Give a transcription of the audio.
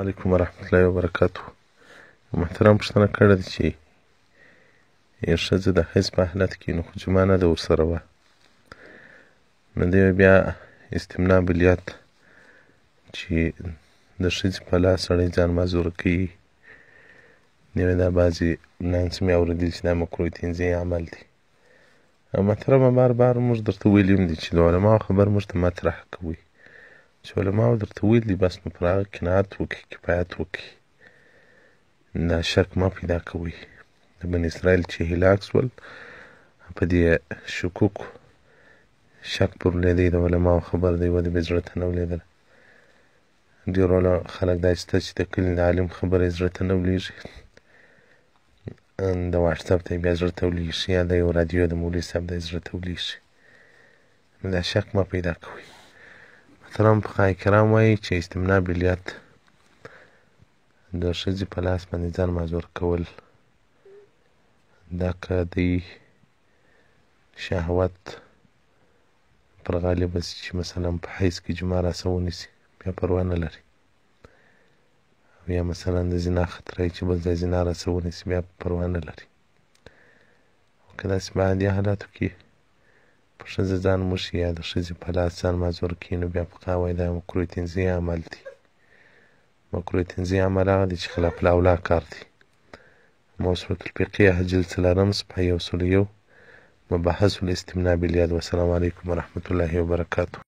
علیکم ورحمت الله وبرکاته محترم پوښتنه کړې ده چې ښځه د حیض په حالت کې نو خو جمعه نه ده ورسره وه نو دی بیا استمنا بلیات چې د ښځې په لاس سړی ځان مازوره کوي نو دا بعضې نانسې مې اورېدلي چې دا مکروه تنزیه عمل دی محترمه بار بار موږ درته ویلي هم دي چې د علماو خبر موږ ته مطرح کوئ چې علماو درته ویل دي بس نو پر هغه قناعت وکړي کفایت وکړي دا شک مه پیدا کوئ د بن اسرایل چې هلاک سول په دې شکوک شک پر لیدی د علماو خبر دی ولې به زړه ته نه ولیدل ډېر خلک دا چې چې د کلي د عالم خبرې زړه ته نه ولیږي د واټساپ ته بیا زړه تولیږي یا د یو رادیو د مولي صاحب د زړه تولیږي دا شک مه پیدا کوئ محترم فقهای کرام وایي چې استمناء بلیات د ښځې په لاس باندې ځان مازور کول دا که دی شهوت پر غالبه سي چې مثلا په حیض کې جمعه راسه ونیسي بیا پروا نه لري او یا مثلا د زنا خطره چې بل ځای زنا راسه ونیسي بیا پروا نه لري او که داسې په عادي حالاتو کې ښځه ځان موشي یا د ښځې په لاس ځان مزور کړي نو بیا فقه وایي دا مکروه تنزي عمل دی مکروه تنزي عمل هغه دی چې خلاف الاولا کار دی موسوعة الفقهية جلد څلورم صفحه یو سل یو مباحث الاستمناء باليد والسلام عليكم ورحمة الله وبركاته